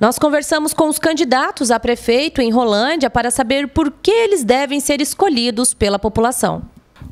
Nós conversamos com os candidatos a prefeito em Rolândia para saber por que eles devem ser escolhidos pela população.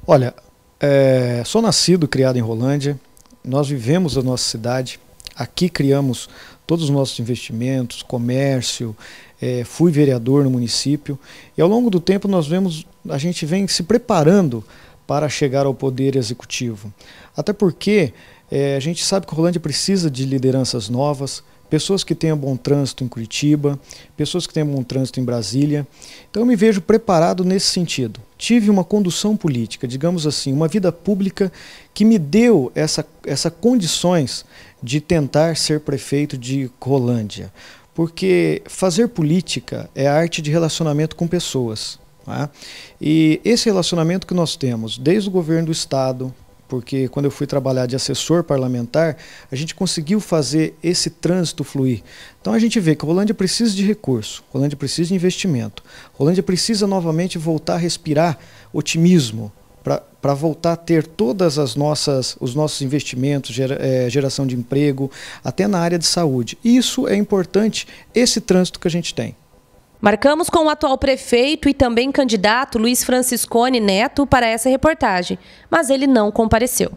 Olha, é, sou nascido criado em Rolândia, nós vivemos a nossa cidade, aqui criamos todos os nossos investimentos, comércio, é, fui vereador no município e ao longo do tempo nós vemos, a gente vem se preparando para chegar ao poder executivo. Até porque é, a gente sabe que Rolândia precisa de lideranças novas, pessoas que tenham bom trânsito em Curitiba, pessoas que tenham bom trânsito em Brasília. Então eu me vejo preparado nesse sentido. Tive uma condução política, digamos assim, uma vida pública que me deu essa, essa condições de tentar ser prefeito de Rolândia. Porque fazer política é a arte de relacionamento com pessoas. Tá? E esse relacionamento que nós temos, desde o governo do Estado, porque quando eu fui trabalhar de assessor parlamentar, a gente conseguiu fazer esse trânsito fluir. Então a gente vê que a Rolândia precisa de recurso, a Rolândia precisa de investimento, a Rolândia precisa novamente voltar a respirar otimismo para voltar a ter todas as nossas os nossos investimentos gera, é, geração de emprego até na área de saúde isso é importante esse trânsito que a gente tem Marcamos com o atual prefeito e também candidato Luiz Franciscone Neto para essa reportagem, mas ele não compareceu.